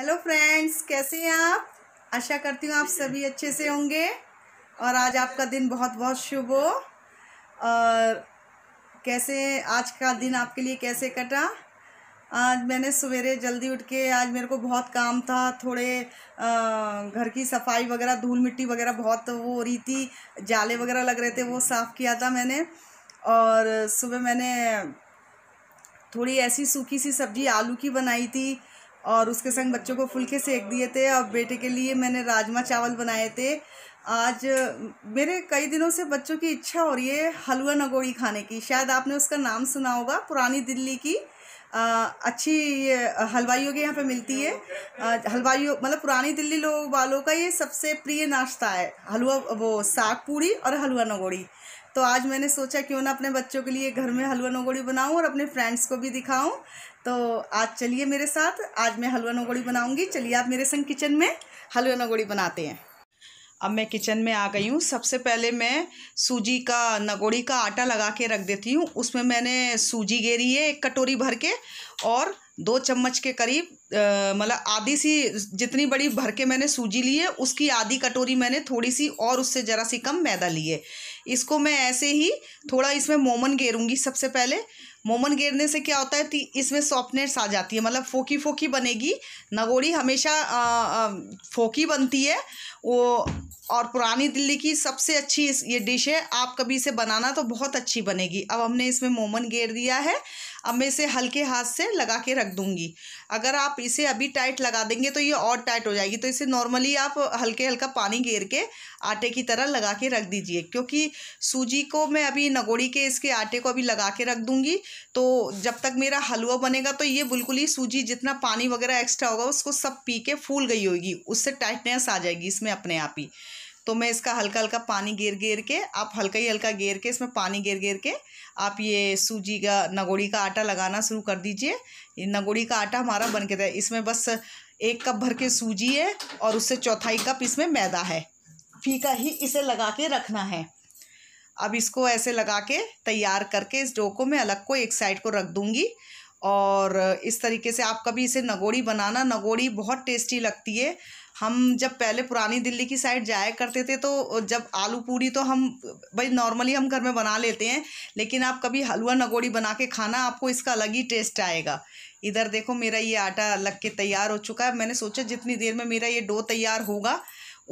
hello friends कैसे हैं आप आशा करती हूँ आप सभी अच्छे से होंगे और आज आपका दिन बहुत बहुत शुभ हो और कैसे आज का दिन आपके लिए कैसे कटा आज मैंने सवेरे जल्दी उठ के आज मेरे को बहुत काम था थोड़े घर की सफाई वगैरह धूल मिट्टी वगैरह बहुत वो हो रही थी जाले वगैरह लग रहे थे वो साफ़ किया था मैंने और सुबह मैंने थोड़ी ऐसी सूखी सी सब्ज़ी आलू की बनाई थी और उसके संग बच्चों को फुलके सेक दिए थे और बेटे के लिए मैंने राजमा चावल बनाए थे आज मेरे कई दिनों से बच्चों की इच्छा हो रही है हलवा नगोड़ी खाने की शायद आपने उसका नाम सुना होगा पुरानी दिल्ली की आ, अच्छी ये हलवाइयों के यहाँ पे मिलती है हलवाइयों मतलब पुरानी दिल्ली लोग वालों का ये सबसे प्रिय नाश्ता है हलवा वो साग पूड़ी और हलवा नगोड़ी तो आज मैंने सोचा क्यों ना अपने बच्चों के लिए घर में हलवा नगोड़ी बनाऊँ और अपने फ्रेंड्स को भी दिखाऊँ तो आज चलिए मेरे साथ आज मैं हलवा नगोड़ी बनाऊँगी चलिए आप मेरे संग किचन में हलवा नगोड़ी बनाते हैं अब मैं किचन में आ गई हूँ सबसे पहले मैं सूजी का नगोड़ी का आटा लगा के रख देती हूँ उसमें मैंने सूजी गेरी है एक कटोरी भर के और दो चम्मच के करीब मतलब आधी सी जितनी बड़ी भर के मैंने सूजी ली है उसकी आधी कटोरी मैंने थोड़ी सी और उससे ज़रा सी कम मैदा ली है इसको मैं ऐसे ही थोड़ा इसमें मोमन गेरूँगी सबसे पहले मोमन गेरने से क्या होता है इसमें सॉफ्टनेस आ जाती है मतलब फोकी फोकी बनेगी नगोड़ी हमेशा आ, आ, फोकी बनती है वो और पुरानी दिल्ली की सबसे अच्छी ये डिश है आप कभी इसे बनाना तो बहुत अच्छी बनेगी अब हमने इसमें मोमन गेर दिया है अब मैं इसे हल्के हाथ से लगा के रख दूंगी अगर आप इसे अभी टाइट लगा देंगे तो ये और टाइट हो जाएगी तो इसे नॉर्मली आप हल्के हल्का पानी गेर के आटे की तरह लगा के रख दीजिए क्योंकि सूजी को मैं अभी नगोड़ी के इसके आटे को अभी लगा के रख दूँगी तो जब तक मेरा हलवा बनेगा तो ये बिल्कुल ही सूजी जितना पानी वगैरह एक्स्ट्रा होगा उसको सब पी के फूल गई होगी उससे टाइटनेस आ जाएगी इसमें में अपने आप ही तो मैं इसका हल्का हल्का पानी गेर गेर के आप हल्का ही हल्का गेर के इसमें पानी गेर गेर के आप ये सूजी का नगोड़ी का आटा लगाना शुरू कर दीजिए ये नगोड़ी का आटा हमारा बन के था इसमें बस एक कप भर के सूजी है और उससे चौथाई कप इसमें मैदा है फीका ही इसे लगा के रखना है अब इसको ऐसे लगा के तैयार करके इस डो को मैं अलग को एक साइड को रख दूँगी और इस तरीके से आप कभी इसे नगोड़ी बनाना नगोड़ी बहुत टेस्टी लगती है हम जब पहले पुरानी दिल्ली की साइड जाया करते थे तो जब आलू पूरी तो हम भाई नॉर्मली हम घर में बना लेते हैं लेकिन आप कभी हलवा नगोड़ी बना के खाना आपको इसका अलग ही टेस्ट आएगा इधर देखो मेरा ये आटा लग के तैयार हो चुका है मैंने सोचा जितनी देर में मेरा ये डो तैयार होगा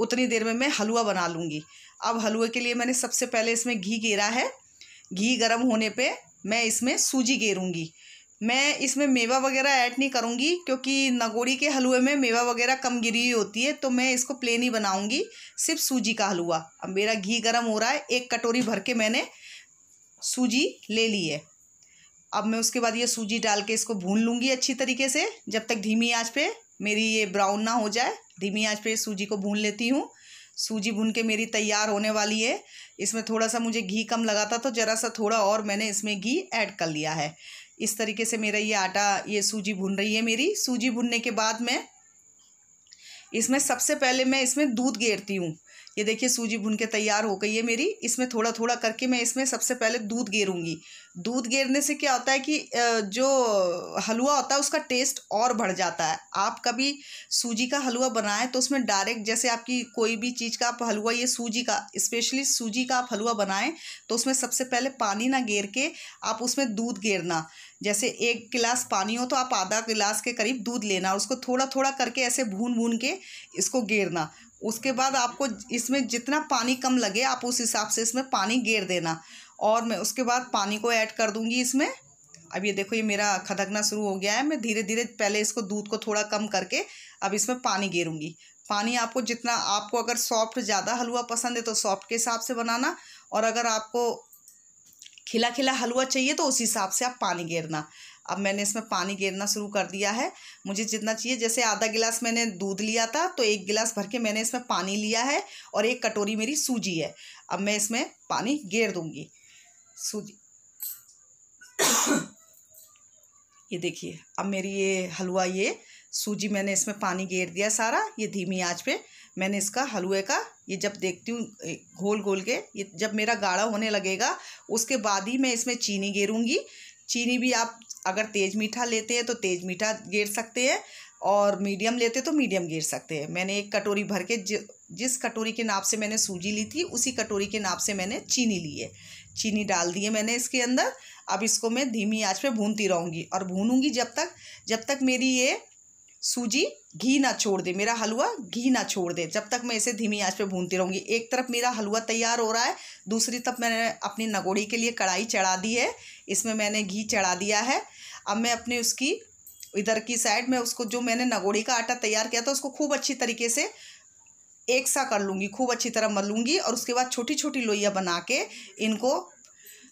उतनी देर में मैं हलवा बना लूँगी अब हलवे के लिए मैंने सबसे पहले इसमें घी गेरा है घी गर्म होने पर मैं इसमें सूजी गेरूँगी मैं इसमें मेवा वगैरह ऐड नहीं करूँगी क्योंकि नगोड़ी के हलवे में मेवा वगैरह कम गिरी हुई होती है तो मैं इसको प्लेन ही बनाऊँगी सिर्फ सूजी का हलवा अब मेरा घी गर्म हो रहा है एक कटोरी भर के मैंने सूजी ले ली है अब मैं उसके बाद ये सूजी डाल के इसको भून लूँगी अच्छी तरीके से जब तक धीमी आँच पर मेरी ये ब्राउन ना हो जाए धीमी आँच पर सूजी को भून लेती हूँ सूजी भून के मेरी तैयार होने वाली है इसमें थोड़ा सा मुझे घी कम लगा था तो ज़रा सा थोड़ा और मैंने इसमें घी ऐड कर लिया है इस तरीके से मेरा ये आटा ये सूजी भुन रही है मेरी सूजी भुनने के बाद मैं इसमें सबसे पहले मैं इसमें दूध गेरती हूँ ये देखिए सूजी भुन के तैयार हो गई है मेरी इसमें थोड़ा थोड़ा करके मैं इसमें सबसे पहले दूध गेरूँगी दूध गेरने से क्या होता है कि जो हलवा होता है उसका टेस्ट और बढ़ जाता है आप कभी सूजी का हलवा बनाएं तो उसमें डायरेक्ट जैसे आपकी कोई भी चीज़ का आप हलवा ये सूजी का स्पेशली सूजी का आप हलवा बनाएं तो उसमें सबसे पहले पानी ना गेर के आप उसमें दूध गेरना जैसे एक गिलास पानी हो तो आप आधा गिलास के करीब दूध लेना और उसको थोड़ा थोड़ा करके ऐसे भून भून के इसको गेरना उसके बाद आपको इसमें जितना पानी कम लगे आप उस हिसाब से इसमें पानी गेर देना और मैं उसके बाद पानी को ऐड कर दूँगी इसमें अब ये देखो ये मेरा खदकना शुरू हो गया है मैं धीरे धीरे पहले इसको दूध को थोड़ा कम करके अब इसमें पानी गेरूँगी पानी आपको जितना आपको अगर सॉफ्ट ज़्यादा हलवा पसंद है तो सॉफ्ट के हिसाब से बनाना और अगर आपको खिला खिला हलवा चाहिए तो उस हिसाब से आप पानी गेरना अब मैंने इसमें पानी गेरना शुरू कर दिया है मुझे जितना चाहिए जैसे आधा गिलास मैंने दूध लिया था तो एक गिलास भर के मैंने इसमें पानी लिया है और एक कटोरी मेरी सूजी है अब मैं इसमें पानी गेर दूंगी सूजी ये देखिए अब मेरी ये हलवा ये सूजी मैंने इसमें पानी गेर दिया सारा ये धीमी आँच पे मैंने इसका हलवे का ये जब देखती हूँ घोल घोल के ये जब मेरा गाढ़ा होने लगेगा उसके बाद ही मैं इसमें चीनी गेरूँगी चीनी भी आप अगर तेज़ मीठा लेते हैं तो तेज़ मीठा गेर सकते हैं और मीडियम लेते तो मीडियम गिर सकते हैं मैंने एक कटोरी भर के जि, जिस कटोरी के नाप से मैंने सूजी ली थी उसी कटोरी के नाप से मैंने चीनी ली है चीनी डाल दी है मैंने इसके अंदर अब इसको मैं धीमी आंच पे भूनती रहूँगी और भूनूँगी जब तक जब तक मेरी ये सूजी घी ना छोड़ दे मेरा हलवा घी ना छोड़ दे जब तक मैं इसे धीमी आंच पे भूनती रहूँगी एक तरफ मेरा हलवा तैयार हो रहा है दूसरी तरफ मैंने अपनी नगोड़ी के लिए कढ़ाई चढ़ा दी है इसमें मैंने घी चढ़ा दिया है अब मैं अपने उसकी इधर की साइड में उसको जो मैंने नगोड़ी का आटा तैयार किया था उसको खूब अच्छी तरीके से एक सा कर लूँगी खूब अच्छी तरह मलूँगी और उसके बाद छोटी छोटी लोइयाँ बना के इनको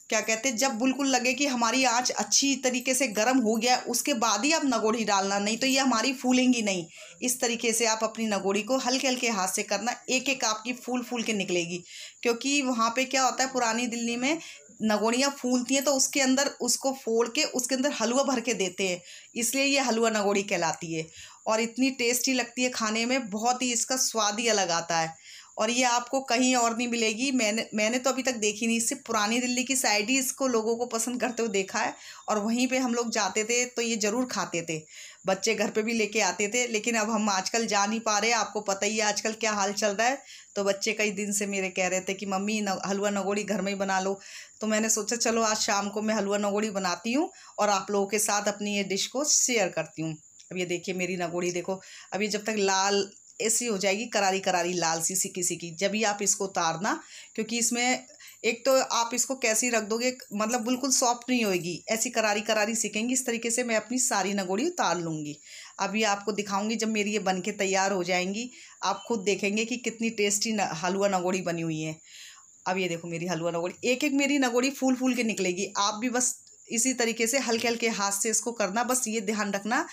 क्या कहते हैं जब बिल्कुल लगे कि हमारी आँच अच्छी तरीके से गर्म हो गया उसके बाद ही आप नगोड़ी डालना नहीं तो ये हमारी फूलेंगी नहीं इस तरीके से आप अपनी नगोड़ी को हल्के हल्के हाथ से करना एक एक आपकी फूल फूल के निकलेगी क्योंकि वहाँ पे क्या होता है पुरानी दिल्ली में नगोड़ियाँ फूलती हैं तो उसके अंदर उसको फोड़ के उसके अंदर हलवा भर के देते हैं इसलिए ये हलवा नगोड़ी कहलाती है और इतनी टेस्टी लगती है खाने में बहुत ही इसका स्वाद ही अलग आता है और ये आपको कहीं और नहीं मिलेगी मैंने मैंने तो अभी तक देखी नहीं इससे पुरानी दिल्ली की साइड ही इसको लोगों को पसंद करते हुए देखा है और वहीं पे हम लोग जाते थे तो ये ज़रूर खाते थे बच्चे घर पे भी लेके आते थे लेकिन अब हम आजकल जा नहीं पा रहे आपको पता ही है आजकल क्या हाल चल रहा है तो बच्चे कई दिन से मेरे कह रहे थे कि मम्मी न, हलवा नगोड़ी घर में ही बना लो तो मैंने सोचा चलो आज शाम को मैं हलवा नगोड़ी बनाती हूँ और आप लोगों के साथ अपनी ये डिश को शेयर करती हूँ अब ये देखिए मेरी नगोड़ी देखो अभी जब तक लाल ऐसी हो जाएगी करारी करारी लाल सी सीकी सीकी जब ही आप इसको उतारना क्योंकि इसमें एक तो आप इसको कैसी रख दोगे मतलब बिल्कुल सॉफ्ट नहीं होएगी ऐसी करारी करारी सीखेंगी इस तरीके से मैं अपनी सारी नगोड़ी उतार लूँगी अभी आपको दिखाऊंगी जब मेरी ये बन के तैयार हो जाएंगी आप खुद देखेंगे कि कितनी टेस्टी न, हलवा नगोड़ी बनी हुई है अब ये देखो मेरी हलवा नगोड़ी एक एक मेरी नगोड़ी फूल फूल के निकलेगी आप भी बस इसी तरीके से हल्के हल्के हाथ से इसको करना बस ये ध्यान रखना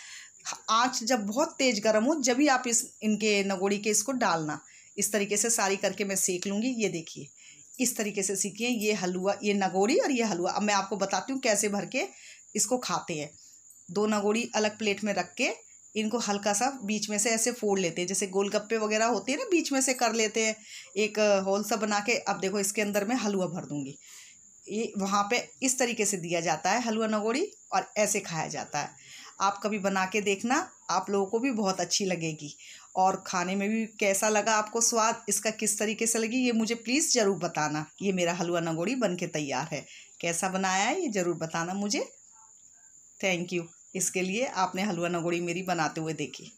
आँच जब बहुत तेज़ गर्म हो जब ही आप इस इनके नगोड़ी के इसको डालना इस तरीके से सारी करके मैं सेक लूँगी ये देखिए इस तरीके से सीखिए ये हलवा ये नगोड़ी और ये हलवा अब मैं आपको बताती हूँ कैसे भर के इसको खाते हैं दो नगोड़ी अलग प्लेट में रख के इनको हल्का सा बीच में से ऐसे फोड़ लेते हैं जैसे गोलगप्पे वगैरह होते हैं ना बीच में से कर लेते हैं एक होल सा बना के अब देखो इसके अंदर मैं हलवा भर दूँगी ये वहाँ पे इस तरीके से दिया जाता है हलवा नगोड़ी और ऐसे खाया जाता है आप कभी बना के देखना आप लोगों को भी बहुत अच्छी लगेगी और खाने में भी कैसा लगा आपको स्वाद इसका किस तरीके से लगी ये मुझे प्लीज़ ज़रूर बताना ये मेरा हलवा नगोड़ी बन के तैयार है कैसा बनाया है ये ज़रूर बताना मुझे थैंक यू इसके लिए आपने हलवा नगोड़ी मेरी बनाते हुए देखी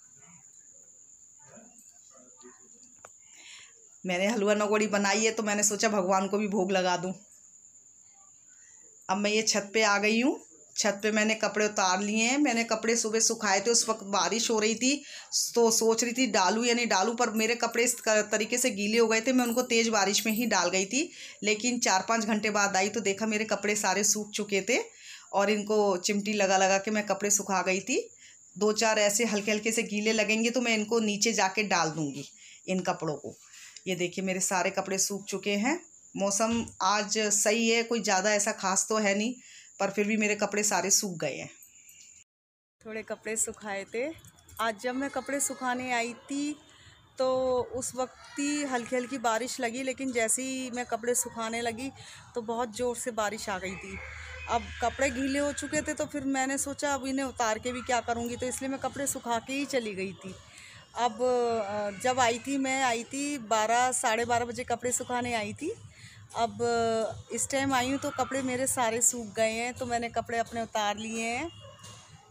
मैंने हलवा नगोड़ी बनाई है तो मैंने सोचा भगवान को भी भोग लगा दूँ अब मैं ये छत पे आ गई हूँ छत पे मैंने कपड़े उतार लिए हैं मैंने कपड़े सुबह सुखाए थे उस वक्त बारिश हो रही थी तो सोच रही थी डालू या नहीं डालू पर मेरे कपड़े इस तरीके से गीले हो गए थे मैं उनको तेज़ बारिश में ही डाल गई थी लेकिन चार पाँच घंटे बाद आई तो देखा मेरे कपड़े सारे सूख चुके थे और इनको चिमटी लगा लगा के मैं कपड़े सुखा गई थी दो चार ऐसे हल्के हल्के से गीले लगेंगे तो मैं इनको नीचे जाके डाल दूँगी इन कपड़ों को ये देखिए मेरे सारे कपड़े सूख चुके हैं मौसम आज सही है कोई ज़्यादा ऐसा खास तो है नहीं पर फिर भी मेरे कपड़े सारे सूख गए हैं थोड़े कपड़े सुखाए थे आज जब मैं कपड़े सुखाने आई थी तो उस वक्त ही हल्की हल्की बारिश लगी लेकिन जैसे ही मैं कपड़े सुखाने लगी तो बहुत ज़ोर से बारिश आ गई थी अब कपड़े गीले हो चुके थे तो फिर मैंने सोचा अब इन्हें उतार के भी क्या करूँगी तो इसलिए मैं कपड़े सुखा के ही चली गई थी अब जब आई थी मैं आई थी बारह साढ़े बारह बजे कपड़े सुखाने आई थी अब इस टाइम आई हूँ तो कपड़े मेरे सारे सूख गए हैं तो मैंने कपड़े अपने उतार लिए हैं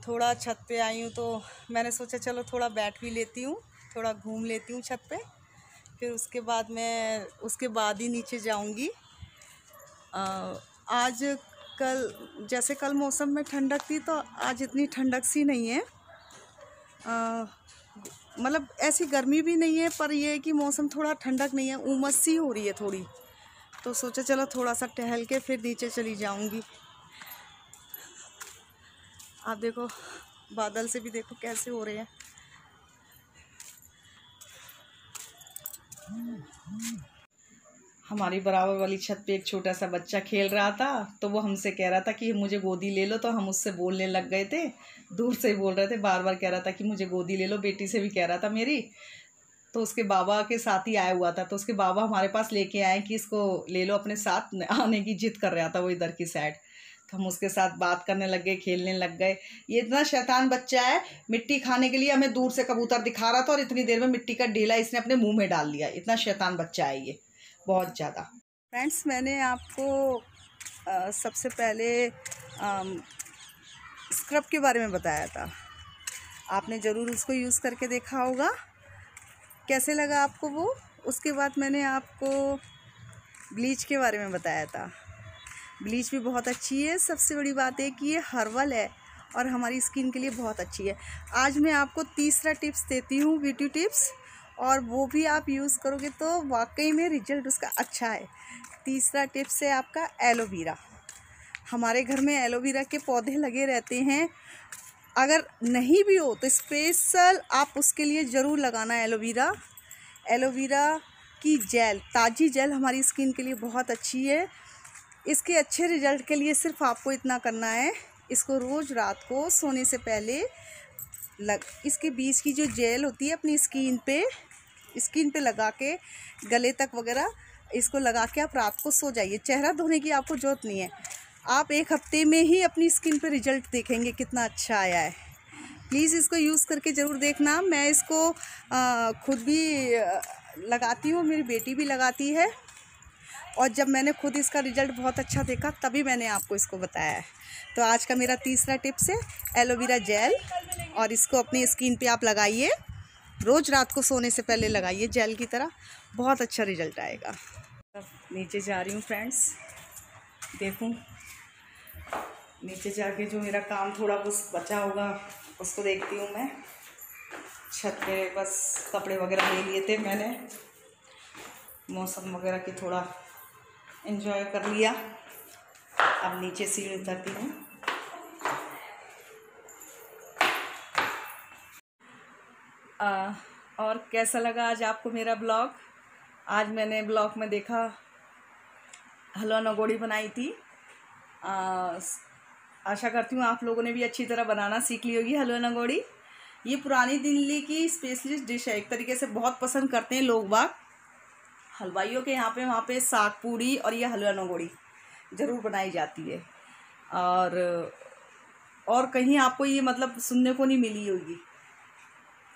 थोड़ा छत पे आई हूँ तो मैंने सोचा चलो थोड़ा बैठ भी लेती हूँ थोड़ा घूम लेती हूँ छत पे फिर उसके बाद मैं उसके बाद ही नीचे जाऊँगी आज कल जैसे कल मौसम में ठंडक थी तो आज इतनी ठंडक सी नहीं है मतलब ऐसी गर्मी भी नहीं है पर यह है कि मौसम थोड़ा ठंडक नहीं है उमस सी हो रही है थोड़ी तो सोचा चलो थोड़ा सा टहल के फिर नीचे चली जाऊंगी आप देखो बादल से भी देखो कैसे हो रहे हैं हमारी बराबर वाली छत पे एक छोटा सा बच्चा खेल रहा था तो वो हमसे कह रहा था कि मुझे गोदी ले लो तो हम उससे बोलने लग गए थे दूर से ही बोल रहे थे बार बार कह रहा था कि मुझे गोदी ले लो बेटी से भी कह रहा था मेरी तो उसके बाबा के साथ ही आया हुआ था तो उसके बाबा हमारे पास लेके आए कि इसको ले लो अपने साथ आने की जिद कर रहा था वो इधर की साइड तो हम उसके साथ बात करने लग गए खेलने लग गए ये इतना शैतान बच्चा है मिट्टी खाने के लिए हमें दूर से कबूतर दिखा रहा था और इतनी देर में मिट्टी का डेला इसने अपने मुँह में डाल दिया इतना शैतान बच्चा है ये बहुत ज़्यादा फ्रेंड्स मैंने आपको आ, सबसे पहले आ, स्क्रब के बारे में बताया था आपने ज़रूर उसको यूज़ करके देखा होगा कैसे लगा आपको वो उसके बाद मैंने आपको ब्लीच के बारे में बताया था ब्लीच भी बहुत अच्छी है सबसे बड़ी बात है कि ये हर्बल है और हमारी स्किन के लिए बहुत अच्छी है आज मैं आपको तीसरा टिप्स देती हूँ ब्यूटी टिप्स और वो भी आप यूज़ करोगे तो वाकई में रिजल्ट उसका अच्छा है तीसरा टिप्स है आपका एलोवेरा हमारे घर में एलोवेरा के पौधे लगे रहते हैं अगर नहीं भी हो तो स्पेशल आप उसके लिए ज़रूर लगाना एलोवेरा एलोवेरा की जेल ताज़ी जेल हमारी स्किन के लिए बहुत अच्छी है इसके अच्छे रिजल्ट के लिए सिर्फ आपको इतना करना है इसको रोज़ रात को सोने से पहले लग इसके बीच की जो जेल होती है अपनी स्किन पे स्किन पे लगा के गले तक वगैरह इसको लगा के आप रात को सो जाइए चेहरा धोने की आपको ज़रूरत नहीं है आप एक हफ्ते में ही अपनी स्किन पर रिजल्ट देखेंगे कितना अच्छा आया है प्लीज़ इसको यूज़ करके ज़रूर देखना मैं इसको खुद भी लगाती हूँ मेरी बेटी भी लगाती है और जब मैंने खुद इसका रिजल्ट बहुत अच्छा देखा तभी मैंने आपको इसको बताया है तो आज का मेरा तीसरा टिप्स है एलोवेरा जेल और इसको अपनी स्किन पे आप लगाइए रोज़ रात को सोने से पहले लगाइए जेल की तरह बहुत अच्छा रिजल्ट आएगा नीचे जा रही हूँ फ्रेंड्स देखूँ नीचे जाके जो मेरा काम थोड़ा कुछ बचा होगा उसको देखती हूँ मैं छत पे बस कपड़े वगैरह ले लिए थे मैंने मौसम वगैरह की थोड़ा इन्जॉय कर लिया अब नीचे सीढ़ी उतरती हूँ और कैसा लगा आज आपको मेरा ब्लॉग आज मैंने ब्लॉग में देखा हलवा नगोड़ी बनाई थी आ, आशा करती हूँ आप लोगों ने भी अच्छी तरह बनाना सीख ली होगी हलवा नगोड़ी ये पुरानी दिल्ली की स्पेशलिस्ट डिश है एक तरीके से बहुत पसंद करते हैं लोग बाग हलवाइयों के यहाँ पे वहाँ पे साग पूड़ी और ये हलवा नगोड़ी ज़रूर बनाई जाती है और और कहीं आपको ये मतलब सुनने को नहीं मिली होगी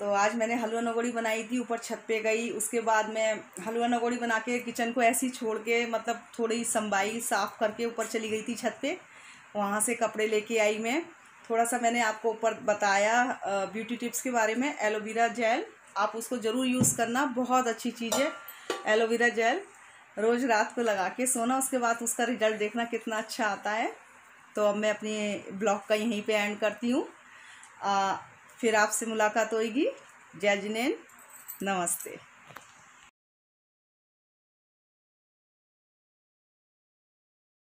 तो आज मैंने हलवा नगोड़ी बनाई थी ऊपर छत पे गई उसके बाद मैं हलवा नगोड़ी बना के किचन को ऐसी छोड़ के मतलब थोड़ी संभाई साफ़ करके ऊपर चली गई थी छत पे वहाँ से कपड़े लेके आई मैं थोड़ा सा मैंने आपको ऊपर बताया ब्यूटी टिप्स के बारे में एलोवेरा जेल आप उसको ज़रूर यूज़ करना बहुत अच्छी चीज़ है एलोवेरा जेल रोज़ रात को लगा के सोना उसके बाद उसका रिजल्ट देखना कितना अच्छा आता है तो अब मैं अपने ब्लॉग का यहीं पे एंड करती हूँ फिर आपसे मुलाकात होगी जय जिनेन नमस्ते